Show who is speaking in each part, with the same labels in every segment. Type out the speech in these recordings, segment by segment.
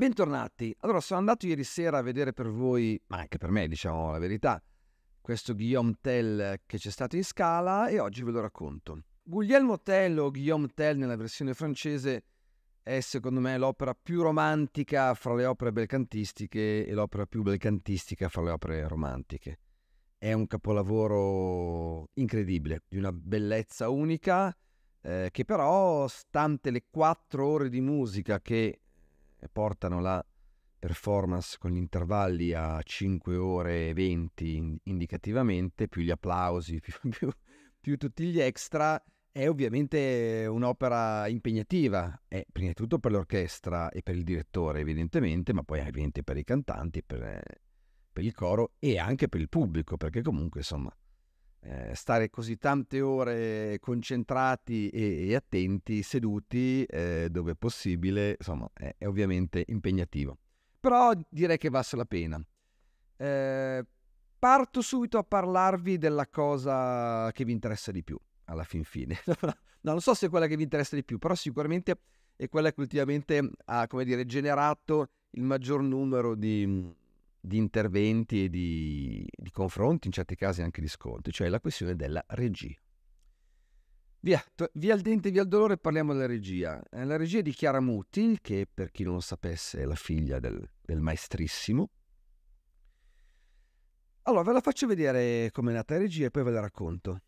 Speaker 1: Bentornati. Allora, sono andato ieri sera a vedere per voi, ma anche per me, diciamo la verità, questo Guillaume Tell che c'è stato in Scala e oggi ve lo racconto. Guglielmo Tell o Guillaume Tell nella versione francese è secondo me l'opera più romantica fra le opere belcantistiche e l'opera più belcantistica fra le opere romantiche. È un capolavoro incredibile, di una bellezza unica, eh, che però, stante le quattro ore di musica che portano la performance con gli intervalli a 5 ore e 20 indicativamente, più gli applausi, più, più, più tutti gli extra, è ovviamente un'opera impegnativa, è prima di tutto per l'orchestra e per il direttore evidentemente, ma poi ovviamente per i cantanti, per, per il coro e anche per il pubblico, perché comunque insomma eh, stare così tante ore concentrati e, e attenti, seduti eh, dove possibile, insomma, è, è, ovviamente impegnativo. Però direi che vasse la pena. Eh, parto subito a parlarvi della cosa che vi interessa di più, alla fin fine. no, non so se è quella che vi interessa di più, però sicuramente è quella che ultimamente ha, come dire, generato il maggior numero di, di interventi e di, di, confronti, in certi casi anche di scontri, cioè la questione della regia. Via, via al dente, via al dolore, parliamo della regia. Eh, la regia di Chiara Muti, che per chi non lo sapesse è la figlia del, del maestrissimo. Allora, ve la faccio vedere come è nata la regia e poi ve la racconto.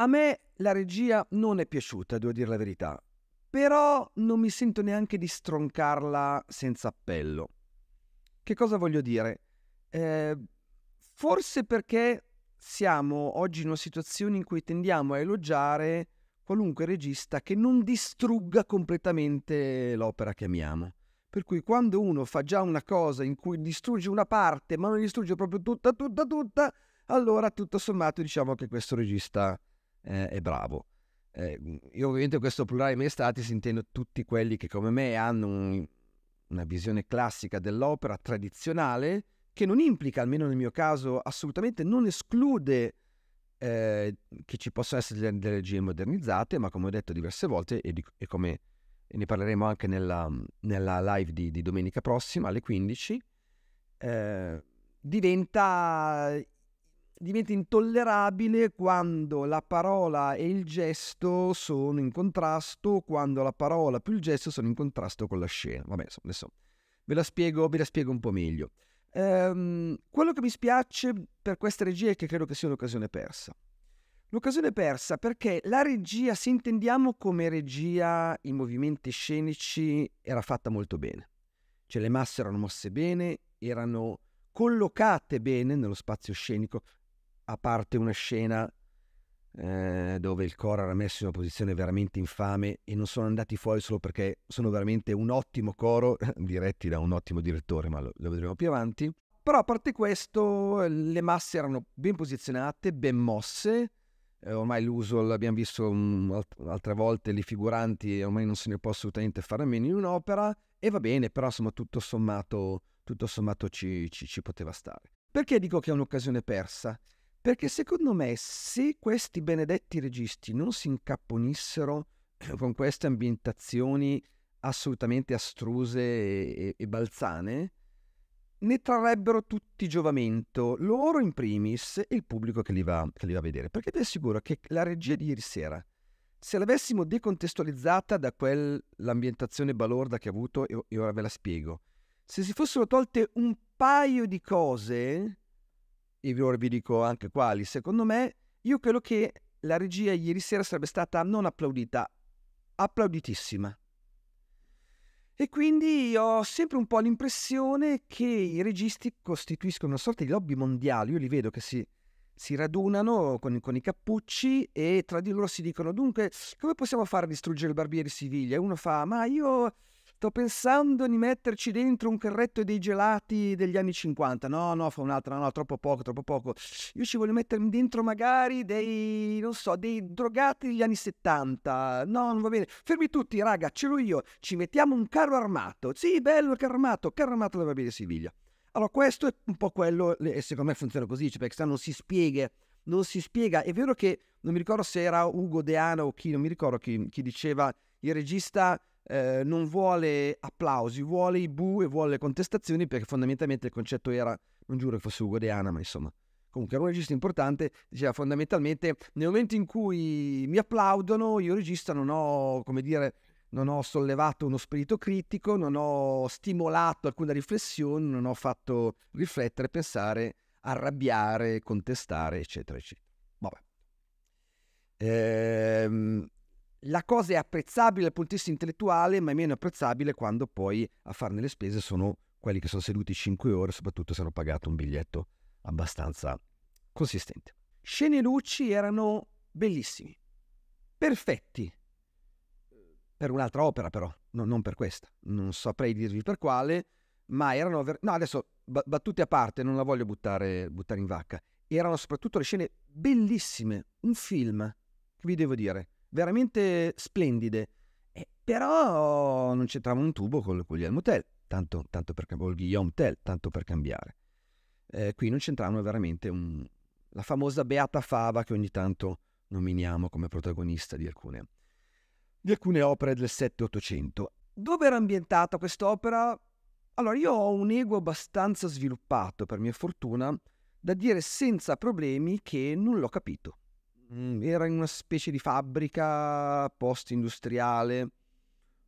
Speaker 1: A me la regia non è piaciuta, devo dire la verità, però non mi sento neanche di stroncarla senza appello. Che cosa voglio dire? Eh, forse perché siamo oggi in una situazione in cui tendiamo a elogiare qualunque regista che non distrugga completamente l'opera che amiamo. Per cui quando uno fa già una cosa in cui distrugge una parte, ma non distrugge proprio tutta, tutta, tutta, allora tutto sommato diciamo che questo regista eh, e bravo. Eh, mm, io ovviamente questo plurale stati si intendo tutti quelli che come me hanno un, una visione classica dell'opera tradizionale che non implica, almeno nel mio caso, assolutamente non esclude eh, che ci possano essere delle, delle regie modernizzate, ma come ho detto diverse volte e, di, e come ne parleremo anche nella, nella live di, di, domenica prossima alle 15, eh, diventa diventa intollerabile quando la parola e il gesto sono in contrasto, quando la parola più il gesto sono in contrasto con la scena. Vabbè, adesso ve la spiego, ve la spiego un po' meglio. Ehm, quello che mi spiace per questa regia è che credo che sia un'occasione persa. L'occasione persa perché la regia, se intendiamo come regia i movimenti scenici, era fatta molto bene. Cioè le masse erano mosse bene, erano collocate bene nello spazio scenico a parte una scena eh, dove il Cora era messo in una posizione veramente infame e non sono andati fuori solo perché sono veramente un ottimo coro, diretti da un ottimo direttore, ma lo, lo vedremo più avanti. Però a parte questo, le masse erano ben posizionate, ben mosse. Eh, ormai l'uso l'abbiamo visto um, altre volte, le figuranti ormai non se ne può assolutamente fare a meno in un'opera. E va bene, però insomma tutto sommato, tutto sommato ci, ci, ci poteva stare. Perché dico che è un'occasione persa? Perché secondo me se questi benedetti registi non si incapponissero con queste ambientazioni assolutamente astruse e, e balzane, ne trarrebbero tutti giovamento, loro in primis e il pubblico che li, va, che li va a vedere. Perché ti assicuro che la regia di ieri sera, se l'avessimo decontestualizzata da quell'ambientazione balorda che ha avuto, e ora ve la spiego, se si fossero tolte un paio di cose, e ora vi dico anche quali, secondo me, io credo che la regia ieri sera sarebbe stata non applaudita, applauditissima. E quindi ho sempre un po' l'impressione che i registi costituiscono una sorta di lobby mondiale, io li vedo che si, si radunano con, con, i cappucci e tra di loro si dicono dunque come possiamo fare a distruggere il barbiere Siviglia? E uno fa ma io Sto pensando di metterci dentro un carretto dei gelati degli anni 50. No, no, fa un'altra, no, no, troppo poco, troppo poco. Io ci voglio mettermi dentro magari dei, non so, dei drogati degli anni 70. No, non va bene. Fermi tutti, raga, ce l'ho io. Ci mettiamo un carro armato. Sì, bello il carro armato. Carro armato della Barbie Siviglia. Allora, questo è un po' quello, e secondo me funziona così, cioè perché se no non si spiega non si spiega. È vero che non mi ricordo se era Ugo Deano o chi, non mi ricordo chi, chi diceva il regista eh, non vuole applausi, vuole i bu e vuole contestazioni perché fondamentalmente il concetto era, non giuro che fosse Ugo De Ana, ma insomma, comunque era un regista importante, diceva fondamentalmente nel momento in cui mi applaudono io regista non ho, come dire, non ho sollevato uno spirito critico, non ho stimolato alcuna riflessione, non ho fatto riflettere, pensare, arrabbiare, contestare, eccetera, eccetera. Vabbè. Ehm, la cosa è apprezzabile dal punto di vista intellettuale, ma è meno apprezzabile quando poi a farne le spese sono quelli che sono seduti 5 ore, soprattutto se hanno pagato un biglietto abbastanza consistente. Scene e luci erano bellissimi, perfetti. Per un'altra opera però, no, non per questa, non saprei dirvi per quale, ma erano... Ver- no, adesso battute a parte, non la voglio buttare, buttare in vacca. Erano soprattutto le scene bellissime, un film, che vi devo dire veramente splendide. Eh, però non c'entrava un tubo con Guglielmo Tell, tanto, tanto per, o il Guillaume Tell, tanto per cambiare. Eh, qui non c'entravano veramente un, la famosa Beata Fava che ogni tanto nominiamo come protagonista di alcune, di alcune opere del 7-800. Dove era ambientata quest'opera? Allora, io ho un ego abbastanza sviluppato, per mia fortuna, da dire senza problemi che non l'ho capito. Mhmm, era in una specie di fabbrica post-industriale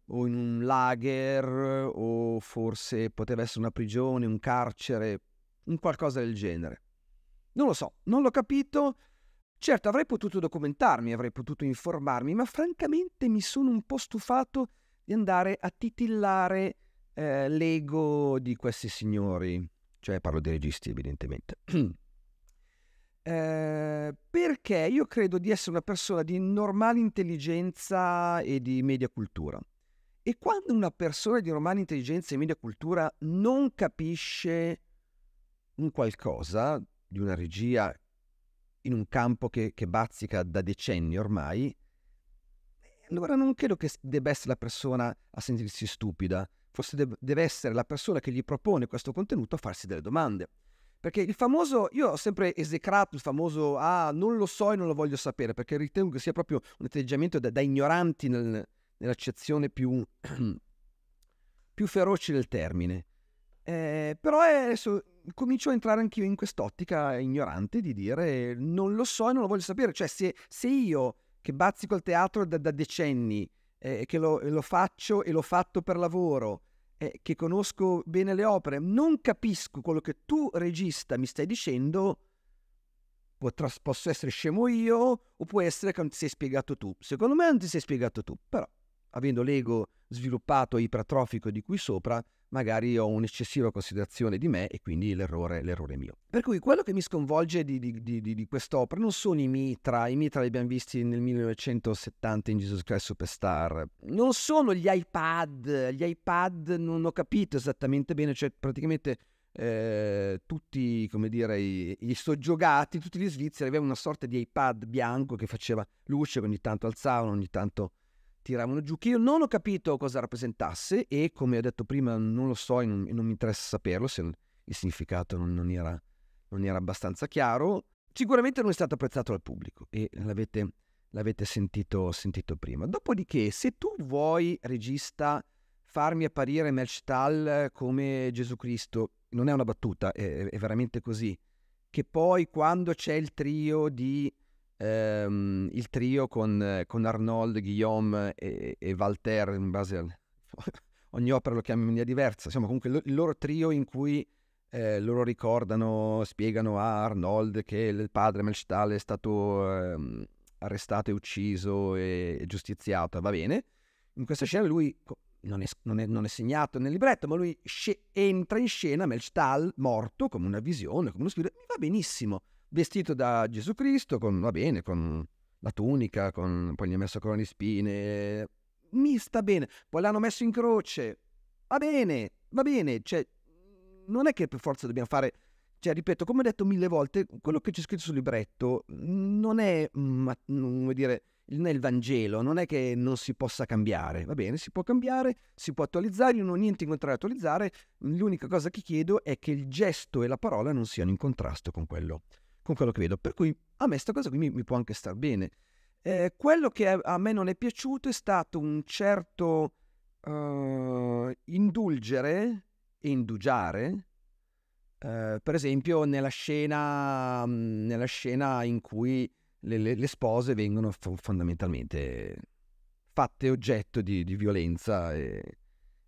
Speaker 1: o in un lager o forse poteva essere una prigione, un carcere, un qualcosa del genere. Non lo so, non l'ho capito. Certo, avrei potuto documentarmi, avrei potuto informarmi, ma francamente mi sono un po' stufato di andare a titillare eh, l'ego di questi signori. Cioè parlo dei registi, evidentemente. Eh, perché io credo di essere una persona di normale intelligenza e di media cultura. E quando una persona di normale intelligenza e media cultura non capisce un qualcosa di una regia in un campo che, che bazzica da decenni ormai, eh, allora non credo che debba essere la persona a sentirsi stupida, forse deve essere la persona che gli propone questo contenuto a farsi delle domande. Perché il famoso, io ho sempre esecrato il famoso, ah, non lo so e non lo voglio sapere, perché ritengo che sia proprio un atteggiamento da, da ignoranti nel, nell'accezione più, più, feroce del termine. Eh, però adesso comincio a entrare anch'io in quest'ottica ignorante di dire non lo so e non lo voglio sapere. Cioè, se, se io che bazzico al teatro da, da decenni, eh, che lo, lo faccio e l'ho fatto per lavoro, eh, che conosco bene le opere, non capisco quello che tu regista mi stai dicendo, posso essere scemo io o può essere che non ti sei spiegato tu. Secondo me non ti sei spiegato tu, però avendo l'ego sviluppato e ipertrofico di qui sopra, magari ho un'eccessiva considerazione di me e quindi l'errore, l'errore è mio. Per cui quello che mi sconvolge di, di, di, di quest'opera non sono i mitra, i mitra li abbiamo visti nel 1970 in Jesus Christ Superstar, non sono gli iPad, gli iPad non ho capito esattamente bene, cioè praticamente eh, tutti, come dire, i, soggiogati, tutti gli svizzeri avevano una sorta di iPad bianco che faceva luce, ogni tanto alzavano, ogni tanto tiravano giù, che io non ho capito cosa rappresentasse e come ho detto prima non lo so e non, non, mi interessa saperlo se il significato non, non, era, non, era, abbastanza chiaro. Sicuramente non è stato apprezzato dal pubblico e l'avete, l'avete sentito, sentito, prima. Dopodiché, se tu vuoi, regista, farmi apparire Melchtal come Gesù Cristo, non è una battuta, è, è veramente così, che poi quando c'è il trio di ehm, il trio con, con, Arnold, Guillaume e, e Walter, in base al... ogni opera lo chiama in maniera diversa, insomma comunque lo, il loro trio in cui eh, loro ricordano, spiegano a Arnold che il padre Melchtal è stato ehm, arrestato e ucciso e, e giustiziato, va bene. In questa scena lui non è, non, è, non è, segnato nel libretto, ma lui sc- entra in scena, Melchtal, morto, come una visione, come uno spirito, mi va benissimo vestito da Gesù Cristo, con, va bene, con la tunica, con, poi gli ha messo spine, mi sta bene, poi l'hanno messo in croce, va bene, va bene, cioè, non è che per forza dobbiamo fare, cioè, ripeto, come ho detto mille volte, quello che c'è scritto sul libretto non è, mm, ma, mm, come dire, non il Vangelo, non è che non si possa cambiare, va bene, si può cambiare, si può attualizzare, io non ho niente in contrario a attualizzare, l'unica cosa che chiedo è che il gesto e la parola non siano in contrasto con quello con quello che vedo. Per cui a me questa cosa qui mi, mi può anche star bene. Eh, quello che a me non è piaciuto è stato un certo uh, indulgere e indugiare, uh, per esempio nella scena, mh, mm, nella scena in cui le, le, le spose vengono f- fondamentalmente fatte oggetto di, di violenza e,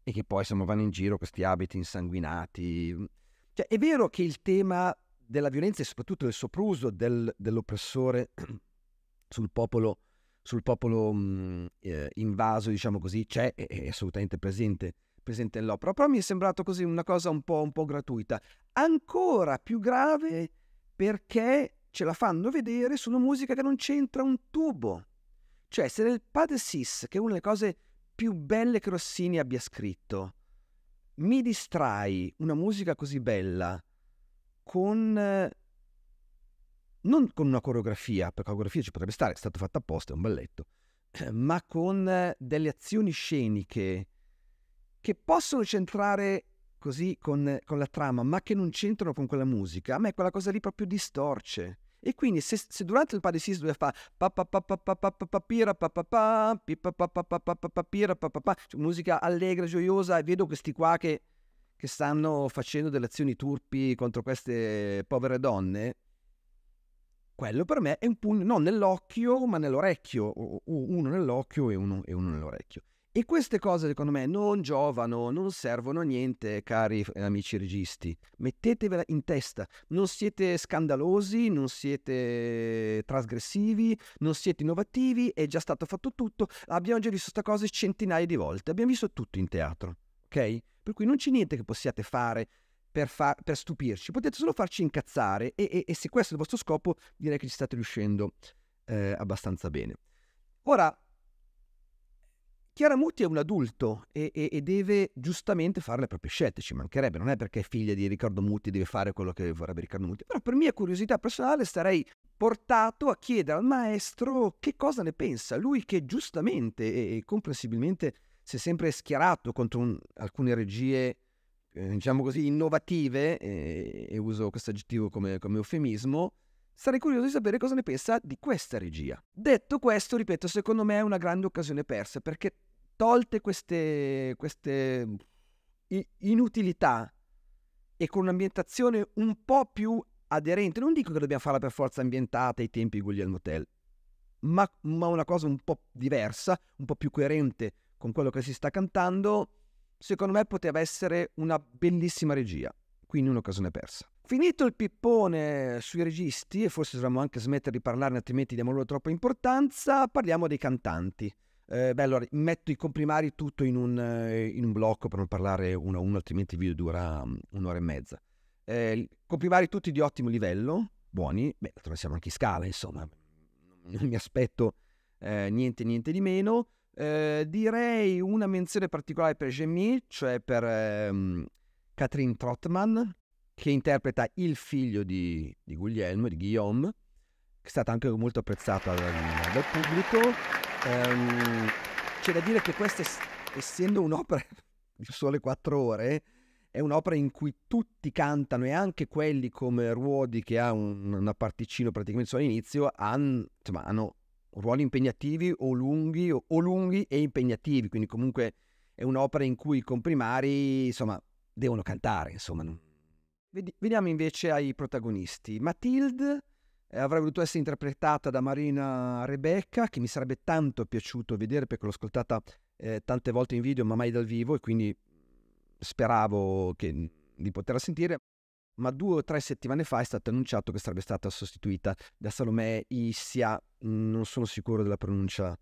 Speaker 1: e, che poi insomma, vanno in giro questi abiti insanguinati. Cioè, è vero che il tema della violenza e soprattutto del sopruso del, dell'oppressore sul popolo, sul popolo mh, mm, eh, invaso, diciamo così, c'è e è assolutamente presente, presente nell'opera. Però mi è sembrato così una cosa un po', un po' gratuita. Ancora più grave perché ce la fanno vedere su una musica che non c'entra un tubo. Cioè, se nel Padre Sis, che è una delle cose più belle che Rossini abbia scritto, mi distrai una musica così bella con non con una coreografia, perché la coreografia ci potrebbe stare, è stata fatta apposta, è un balletto, ma con delle azioni sceniche che possono centrare così con, con la trama, ma che non c'entrano con quella musica, a me quella cosa lì proprio distorce. E quindi se, se durante il padesis doveva fare musica allegra, gioiosa, e vedo questi qua che che stanno facendo delle azioni turpi contro queste povere donne, quello per me è un pugno non nell'occhio ma nell'orecchio, uno nell'occhio e uno, e uno nell'orecchio. E queste cose secondo me non giovano, non servono a niente, cari amici registi. Mettetevela in testa, non siete scandalosi, non siete trasgressivi, non siete innovativi, è già stato fatto tutto, abbiamo già visto questa cosa centinaia di volte, abbiamo visto tutto in teatro, ok? Per cui non c'è niente che possiate fare per, far, per stupirci, potete solo farci incazzare e, e, e, se questo è il vostro scopo direi che ci state riuscendo eh, abbastanza bene. Ora, Chiara Mutti è un adulto e, e, e, deve giustamente fare le proprie scelte, ci mancherebbe, non è perché è figlia di Riccardo Mutti deve fare quello che vorrebbe Riccardo Mutti, però per mia curiosità personale sarei portato a chiedere al maestro che cosa ne pensa, lui che giustamente e, e comprensibilmente si è sempre schierato contro un, alcune regie, eh, diciamo così, innovative, e, eh, e uso questo aggettivo come, come eufemismo, Sarei curioso di sapere cosa ne pensa di questa regia. Detto questo, ripeto, secondo me è una grande occasione persa perché tolte queste, queste inutilità e con un'ambientazione un po' più aderente, non dico che dobbiamo farla per forza ambientata ai tempi di Guglielmo Tell, ma, ma una cosa un po' diversa, un po' più coerente con quello che si sta cantando, secondo me poteva essere una bellissima regia, quindi un'occasione persa. Finito il pippone sui registi, e forse dovremmo anche smettere di parlarne altrimenti diamo loro troppa importanza, parliamo dei cantanti. Eh, beh, allora metto i comprimari tutto in un, eh, in un, blocco per non parlare uno a uno, altrimenti il video dura mm, un'ora e mezza. Eh, comprimari tutti di ottimo livello, buoni, beh, siamo anche in scala, insomma, non mi aspetto eh, niente, niente di meno. Ehm, direi una menzione particolare per Jamie, cioè per ehm, Catherine Trotman, che interpreta il figlio di, di Guglielmo, di Guillaume, che è stata anche molto apprezzata dal, dal pubblico. Um, c'è da dire che questa, essendo un'opera di sole quattro ore, è un'opera in cui tutti cantano e anche quelli come Ruodi, che ha un, una particina praticamente solo all'inizio, han, insomma, hanno ruoli impegnativi o lunghi o, o lunghi e impegnativi, quindi comunque è un'opera in cui i comprimari, insomma, devono cantare, insomma. Vediamo invece ai protagonisti. Matilde eh, avrebbe dovuto essere interpretata da Marina Rebecca, che mi sarebbe tanto piaciuto vedere perché l'ho ascoltata eh, tante volte in video ma mai dal vivo e quindi speravo che, di poterla sentire ma due o tre settimane fa è stato annunciato che sarebbe stata sostituita da Salome Issia, non sono sicuro della pronuncia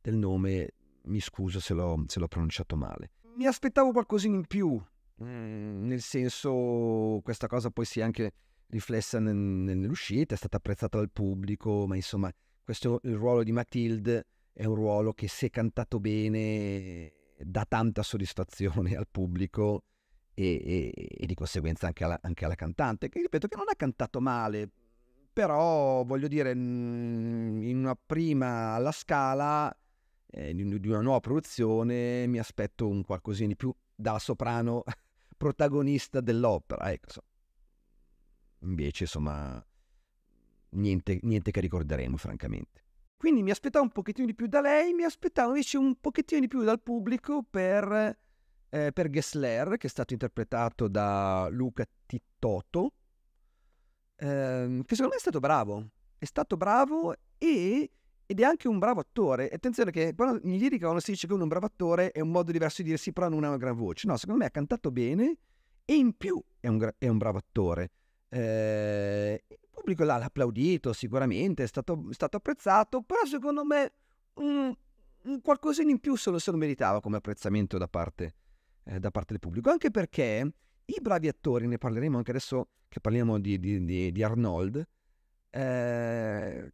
Speaker 1: del nome, mi scuso se l'ho, se l'ho pronunciato male. Mi aspettavo qualcosina in più, mm, nel senso questa cosa poi si è anche riflessa nell'uscita, è stata apprezzata dal pubblico, ma insomma questo il ruolo di Mathilde è un ruolo che se cantato bene dà tanta soddisfazione al pubblico e, e, e di conseguenza anche alla, anche alla, cantante, che ripeto che non ha cantato male, però voglio dire, mm, in una prima alla scala eh, di, una nuova produzione mi aspetto un qualcosina di più da soprano protagonista dell'opera. Ecco, so. Invece, insomma, niente, niente che ricorderemo, francamente. Quindi mi aspettavo un pochettino di più da lei, mi aspettavo invece un pochettino di più dal pubblico per eh, per Gessler, che è stato interpretato da Luca Tittotto, ehm, che secondo me è stato bravo. È stato bravo e, ed è anche un bravo attore. Attenzione che quando, in lirica quando si dice che uno è un bravo attore è un modo diverso di dirsi, però non ha una gran voce. No, secondo me ha cantato bene e in più è un, è un bravo attore. Eh, il pubblico l'ha applaudito sicuramente, è stato, è stato apprezzato, però secondo me un, qualcosina in più se lo, se lo meritava come apprezzamento da parte eh, da parte del pubblico, anche perché i bravi attori, ne parleremo anche adesso che parliamo di, di, di, di Arnold, eh,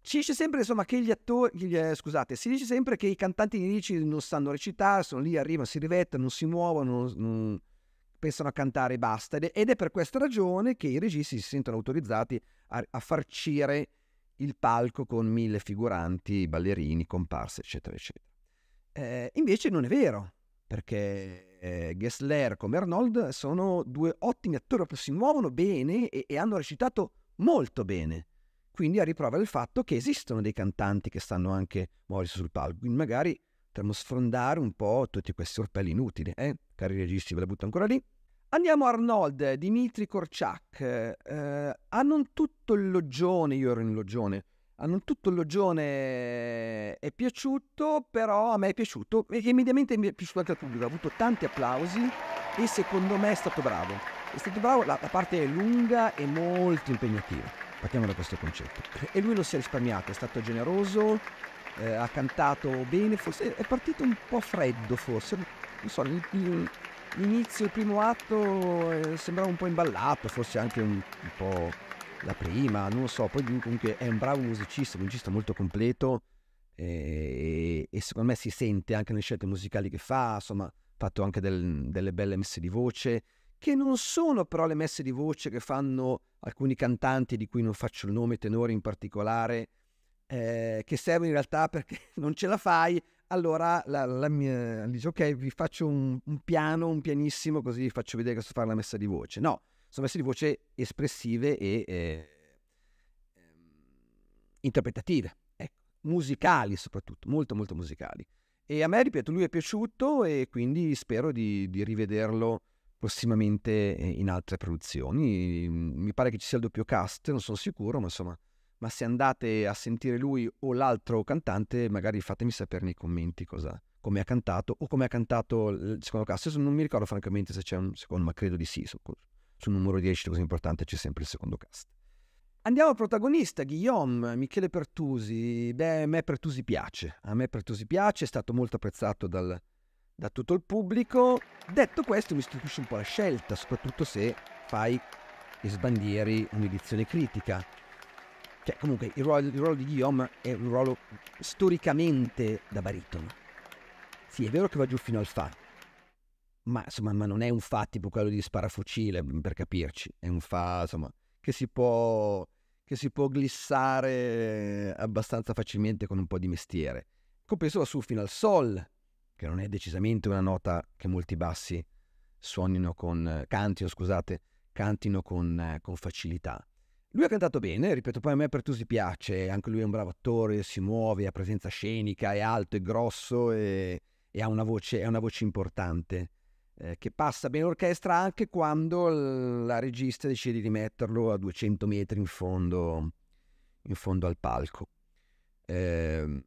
Speaker 1: ci dice sempre insomma, che gli attori, gli, eh, scusate, si dice sempre che i cantanti lirici non sanno recitare, sono lì, arrivano, si rivettano, non si muovono, non, pensano a cantare e basta. Ed è per questa ragione che i registi si sentono autorizzati a, a farcire il palco con mille figuranti, ballerini, comparse, eccetera, eccetera. Eh, invece non è vero, perché eh, Gessler come Arnold sono due ottimi attori che si muovono bene e, e hanno recitato molto bene. Quindi a riprova del fatto che esistono dei cantanti che stanno anche muoversi sul palco. Quindi magari potremmo sfrondare un po' tutti questi orpelli inutili. Eh? Cari registi, ve la butto ancora lì. Andiamo a Arnold, Dimitri Korciak. Eh, hanno tutto il loggione, io ero in loggione, a non tutto il logione eh, è piaciuto, però a me è piaciuto e immediatamente mi è piaciuto anche al pubblico, ha avuto tanti applausi e secondo me è stato bravo. È stato bravo, la, la parte è lunga e molto impegnativa, partiamo da questo concetto. E lui lo si è risparmiato, è stato generoso, eh, ha cantato bene, forse è partito un po' freddo forse, non so, l'inizio, il primo atto eh, sembrava un po' imballato, forse anche un, un po' la prima, non lo so, poi lui comunque è un bravo musicista, un musicista molto completo e, eh, e, secondo me si sente anche nelle scelte musicali che fa, insomma, ha fatto anche del, delle belle messe di voce, che non sono però le messe di voce che fanno alcuni cantanti di cui non faccio il nome, tenori in particolare, eh, che servono in realtà perché non ce la fai, allora la, la mia, dice ok vi faccio un, un piano, un pianissimo così vi faccio vedere che so fare la messa di voce. No, sono messe di voce espressive e eh, ehm, interpretative, ecco. musicali soprattutto, molto molto musicali. E a me, ripeto, lui è piaciuto e quindi spero di, di rivederlo prossimamente in altre produzioni. Mi pare che ci sia il doppio cast, non sono sicuro, ma insomma, ma se andate a sentire lui o l'altro cantante, magari fatemi sapere nei commenti cosa, come ha cantato o come ha cantato il secondo cast. non mi ricordo francamente se c'è un secondo, ma credo di sì su numero 10 così importante c'è sempre il secondo cast. Andiamo al protagonista, Guillaume, Michele Pertusi. Beh, a me Pertusi piace, a me Pertusi piace, è stato molto apprezzato dal, da tutto il pubblico. Detto questo mi stupisce un po' la scelta, soprattutto se fai e sbandieri un'edizione critica. Cioè, comunque, il ruolo, il ruolo di Guillaume è un ruolo storicamente da baritono. Sì, è vero che va giù fino al fa, ma insomma ma non è un fa tipo quello di sparafucile mhmm, per capirci è un fa insomma che si può che si può glissare abbastanza facilmente con un po' di mestiere compenso va su fino al sol che non è decisamente una nota che molti bassi suonino con cantino scusate cantino con, con facilità lui ha cantato bene, ripeto, poi a me per tu si piace, anche lui è un bravo attore, si muove, ha presenza scenica, è alto, è grosso e, e ha una voce, una voce importante. Eh, che passa bene orchestra anche quando la regista decide di metterlo a 200 metri in fondo, in fondo al palco. Eh,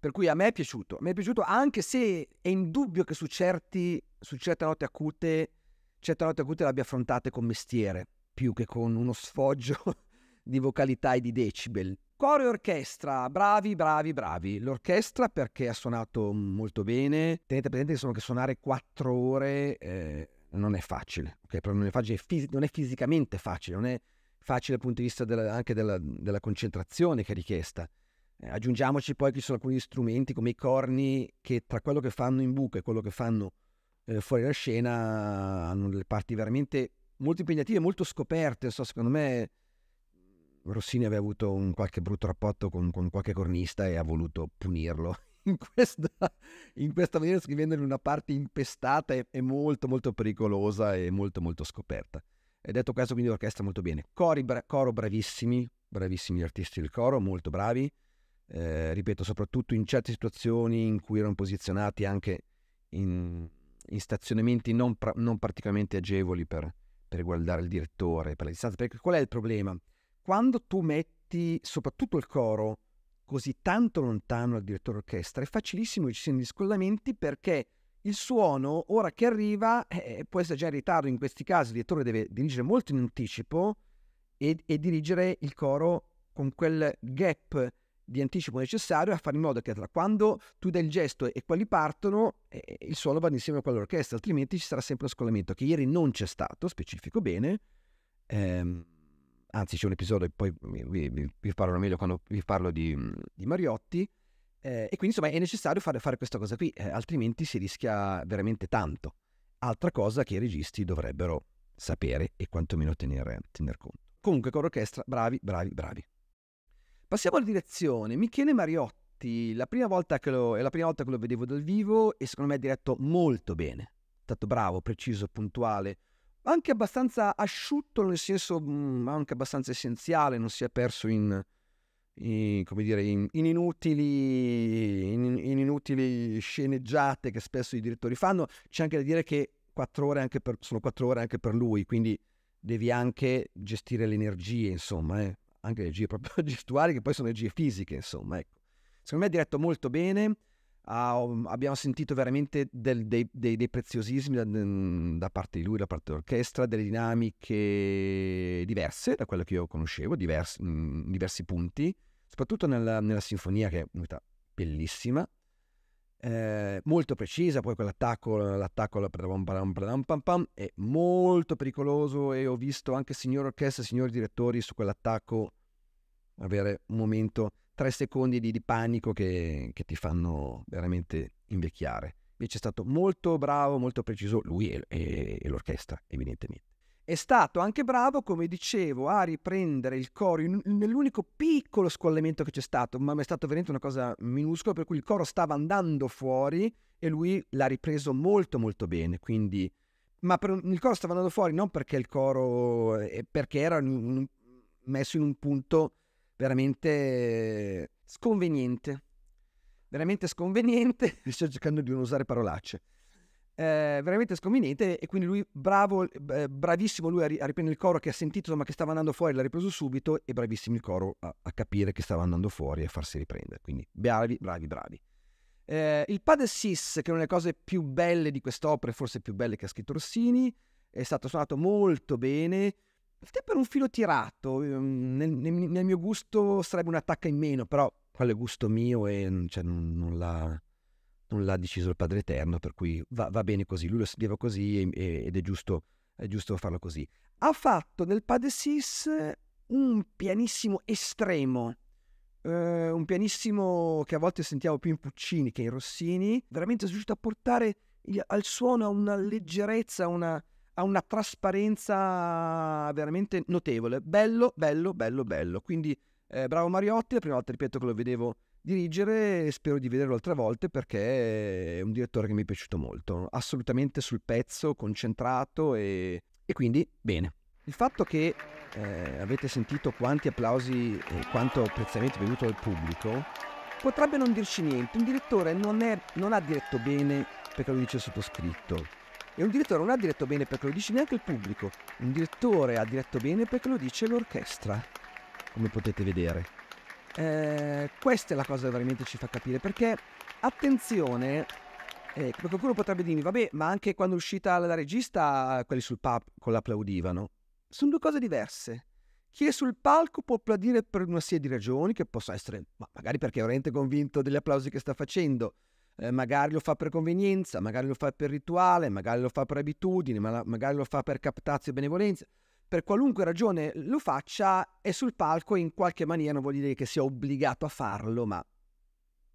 Speaker 1: per cui a me è piaciuto, mi è piaciuto anche se è indubbio che su, certi, su certe note acute, certe note acute le abbia affrontate con mestiere, più che con uno sfoggio di vocalità e di decibel. Coro e orchestra, bravi, bravi, bravi. L'orchestra perché ha suonato molto bene. Tenete presente che, sono che suonare quattro ore eh, non è facile, okay? non è, facile, non è fisicamente facile, non è facile dal punto di vista della, anche della, della, concentrazione che è richiesta. Eh, aggiungiamoci poi che ci sono alcuni strumenti come i corni che tra quello che fanno in buca e quello che fanno eh, fuori la scena hanno delle parti veramente molto impegnative, molto scoperte. So, secondo me Rossini aveva avuto un qualche brutto rapporto con, con qualche cornista e ha voluto punirlo in questa, in questa maniera scrivendogli una parte impestata e, e, molto molto pericolosa e molto molto scoperta. E detto questo quindi l'orchestra molto bene. Cori, bra- coro bravissimi, bravissimi gli artisti del coro, molto bravi. Eh, ripeto, soprattutto in certe situazioni in cui erano posizionati anche in, in stazionamenti non, pra- non particolarmente agevoli per, per guardare il direttore, per la distanza. Perché qual è il problema? quando tu metti soprattutto il coro così tanto lontano dal direttore orchestra è facilissimo che ci siano gli scollamenti perché il suono, ora che arriva, eh, eh può essere già in ritardo. In questi casi il direttore deve dirigere molto in anticipo e, e dirigere il coro con quel gap di anticipo necessario a fare in modo che tra quando tu dai il gesto e quelli partono, eh, eh il suono vada insieme a quello altrimenti ci sarà sempre lo scollamento, che ieri non c'è stato, specifico bene. Ehm, anzi c'è un episodio e poi vi, vi, vi, parlo meglio quando vi parlo di, mm, di Mariotti, eh, e quindi insomma è necessario fare, fare questa cosa qui, eh, altrimenti si rischia veramente tanto. Altra cosa che i registi dovrebbero sapere e quantomeno tenere, tener conto. Comunque con l'orchestra, bravi, bravi, bravi. Passiamo alla direzione. Michele Mariotti, la prima volta che lo, è la prima volta che lo vedevo dal vivo e secondo me ha diretto molto bene. è stato bravo, preciso, puntuale, anche abbastanza asciutto, nel senso mh, mm, anche abbastanza essenziale, non si è perso in, in come dire, in, in inutili, in, in inutili sceneggiate che spesso i direttori fanno. C'è anche da dire che 4 ore anche per, sono quattro ore anche per lui, quindi devi anche gestire le energie, insomma, eh? anche le energie proprio gestuali, che poi sono energie fisiche, insomma. Ecco. Secondo me è diretto molto bene. Ah, abbiamo sentito veramente del, dei, dei, dei, preziosismi da, da, parte di lui, da parte dell'orchestra, delle dinamiche diverse da quelle che io conoscevo, diversi, mh, mhmm, diversi punti, soprattutto nella, nella, sinfonia che è un'unità bellissima, eh, molto precisa, poi quell'attacco, l'attacco è molto pericoloso e ho visto anche signor orchestra e signori direttori su quell'attacco avere un momento tre secondi di, di panico che, che, ti fanno veramente invecchiare. Invece è stato molto bravo, molto preciso lui e, e, e l'orchestra, evidentemente. È stato anche bravo, come dicevo, a riprendere il coro in, nell'unico piccolo scollamento che c'è stato, ma è stata veramente una cosa minuscola, per cui il coro stava andando fuori e lui l'ha ripreso molto molto bene. Quindi, ma per, il coro stava andando fuori non perché il coro, eh, eh, perché era in, messo in un punto veramente sconveniente. Veramente sconveniente, sto cercando di non usare parolacce. Eh, veramente sconveniente e quindi lui bravo, eh, bravissimo lui a, riprendere il coro che ha sentito insomma, che stava andando fuori, l'ha ripreso subito e bravissimo il coro a-, a, capire che stava andando fuori e a farsi riprendere. Quindi bravi, bravi, bravi. Eh, il Padre Sis, che è una delle cose più belle di quest'opera, forse più belle che ha scritto Rossini, è stato suonato molto bene, te per un filo tirato, ehm, nel, nel, mio gusto sarebbe un'attacca in meno, però quello è gusto mio e mm, cioè, non, non, l'ha, non, l'ha, deciso il Padre Eterno, per cui va, va bene così, lui lo scriveva così e, ed è giusto, è giusto farlo così. Ha fatto nel Padre Sis un pianissimo estremo, Uh, un pianissimo che a volte sentiamo più in Puccini che in Rossini, veramente è riuscito a portare al suono una leggerezza, una, ha una trasparenza veramente notevole. Bello, bello, bello, bello. Quindi eh, bravo Mariotti, la prima volta, ripeto, che lo vedevo dirigere e spero di vederlo altre volte perché è un direttore che mi è piaciuto molto, assolutamente sul pezzo, concentrato e, e quindi bene. Il fatto che eh, avete sentito quanti applausi e quanto apprezzamento è venuto dal pubblico potrebbe non dirci niente, un direttore non, è, non ha diretto bene perché lo dice il sottoscritto, e un direttore non ha diretto bene perché lo dice neanche il pubblico, un direttore ha diretto bene perché lo dice l'orchestra, come potete vedere. Eh, questa è la cosa che veramente ci fa capire, perché attenzione, eh, qualcuno potrebbe dirmi, vabbè, ma anche quando è uscita la regista, quelli sul palco l'applaudivano. Sono due cose diverse. Chi è sul palco può applaudire per una serie di ragioni, che possono essere, ma magari perché è veramente convinto degli applausi che sta facendo, eh, magari lo fa per convenienza, magari lo fa per rituale, magari lo fa per abitudine, magari lo fa per captazio e benevolenza. Per qualunque ragione lo faccia, è sul palco e in qualche maniera non vuol dire che sia obbligato a farlo, ma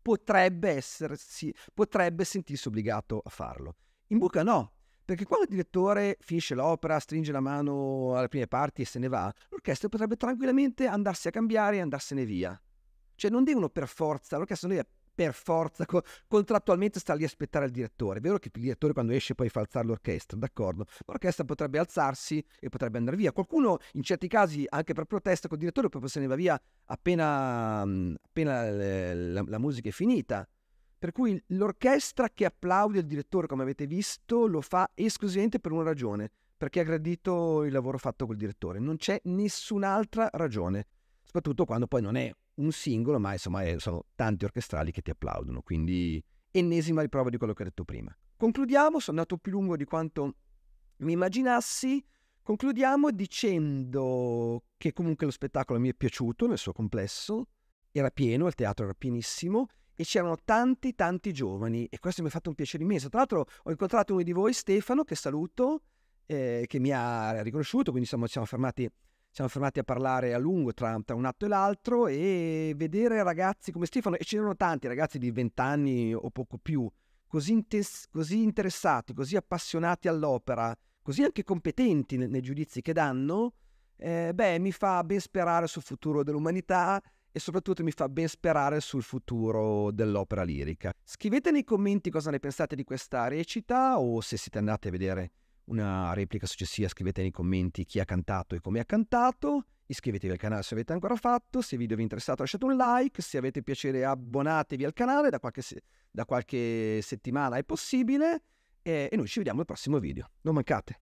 Speaker 1: potrebbe, essersi, potrebbe sentirsi obbligato a farlo. In buca no, perché quando il direttore finisce l'opera, stringe la mano alle prime parti e se ne va, l'orchestra potrebbe tranquillamente andarsi a cambiare e andarsene via. Cioè non devono per forza, l'orchestra non deve per forza, co- contrattualmente sta lì a aspettare il direttore. È vero che il direttore quando esce poi fa alzare l'orchestra, d'accordo? L'orchestra potrebbe alzarsi e potrebbe andare via. Qualcuno in certi casi, anche per protesta col direttore, proprio se ne va via appena, appena le, la, la musica è finita. Per cui l'orchestra che applaude il direttore, come avete visto, lo fa esclusivamente per una ragione, perché ha gradito il lavoro fatto col direttore. Non c'è nessun'altra ragione, soprattutto quando poi non è un singolo, ma insomma eh, sono tanti orchestrali che ti applaudono, quindi ennesima riprova di quello che ho detto prima. Concludiamo, sono andato più lungo di quanto mi immaginassi, concludiamo dicendo che comunque lo spettacolo mi è piaciuto nel suo complesso, era pieno, il teatro era pienissimo e c'erano tanti tanti giovani e questo mi ha fatto un piacere immenso. Tra l'altro ho incontrato uno di voi, Stefano, che saluto, eh, che mi ha riconosciuto, quindi insomma ci siamo fermati siamo fermati a parlare a lungo tra, un atto e l'altro e vedere ragazzi come Stefano, e ce n'erano tanti ragazzi di 20 anni o poco più, così, intes- così interessati, così appassionati all'opera, così anche competenti nei, nei giudizi che danno, eh, beh, mi fa ben sperare sul futuro dell'umanità e soprattutto mi fa ben sperare sul futuro dell'opera lirica. Scrivete nei commenti cosa ne pensate di questa recita o se siete andati a vedere una replica successiva scrivete nei commenti chi ha cantato e come ha cantato. Iscrivetevi al canale se avete ancora fatto, se il video vi è interessato lasciate un like, se avete piacere abbonatevi al canale, da qualche, se- da qualche settimana è possibile e-, e noi ci vediamo al prossimo video. Non mancate!